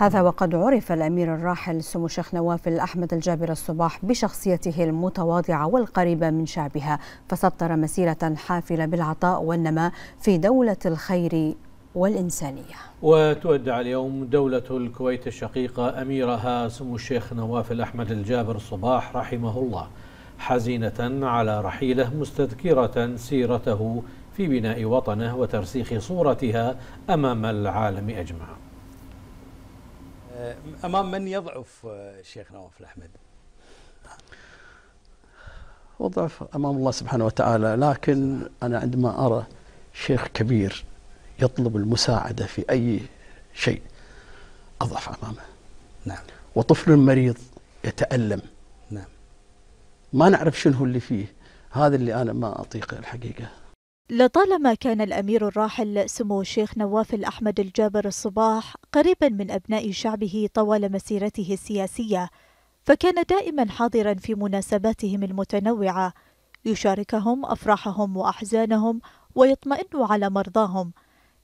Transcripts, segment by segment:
هذا وقد عرف الأمير الراحل سمو الشيخ نواف الأحمد الجابر الصباح بشخصيته المتواضعة والقريبة من شعبها فسطر مسيرة حافلة بالعطاء والنماء في دولة الخير والإنسانية وتودع اليوم دولة الكويت الشقيقة أميرها سمو الشيخ نواف الأحمد الجابر الصباح رحمه الله حزينة على رحيله مستذكرة سيرته في بناء وطنه وترسيخ صورتها أمام العالم أجمع آه، امام من يضعف الشيخ آه، نواف الاحمد؟ وضعف امام الله سبحانه وتعالى لكن انا عندما ارى شيخ كبير يطلب المساعده في اي شيء اضعف امامه نعم وطفل مريض يتالم نعم ما نعرف شنو اللي فيه هذا اللي انا ما اطيقه الحقيقه لطالما كان الأمير الراحل سمو الشيخ نواف الأحمد الجابر الصباح قريبا من أبناء شعبه طوال مسيرته السياسية فكان دائما حاضرا في مناسباتهم المتنوعة يشاركهم أفراحهم وأحزانهم ويطمئن على مرضاهم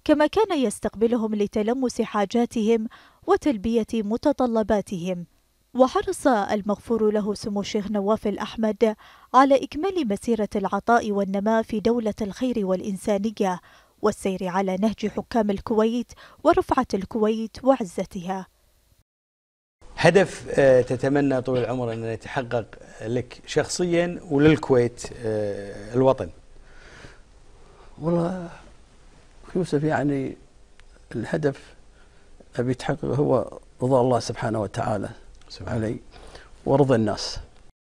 كما كان يستقبلهم لتلمس حاجاتهم وتلبية متطلباتهم وحرص المغفور له سمو الشيخ نواف الأحمد على إكمال مسيرة العطاء والنماء في دولة الخير والإنسانية والسير على نهج حكام الكويت ورفعة الكويت وعزتها هدف آه، تتمنى طول العمر أن يتحقق لك شخصيا وللكويت آه، الوطن والله يوسف يعني الهدف أبي يتحقق هو رضا الله سبحانه وتعالى علي ورضا الناس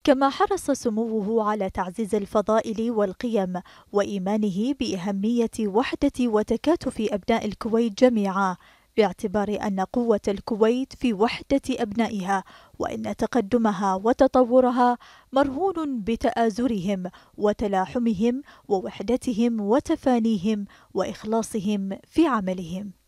كما حرص سموه على تعزيز الفضائل والقيم وإيمانه بأهمية وحدة وتكاتف أبناء الكويت جميعا باعتبار أن قوة الكويت في وحدة أبنائها وأن تقدمها وتطورها مرهون بتآزرهم وتلاحمهم ووحدتهم وتفانيهم وإخلاصهم في عملهم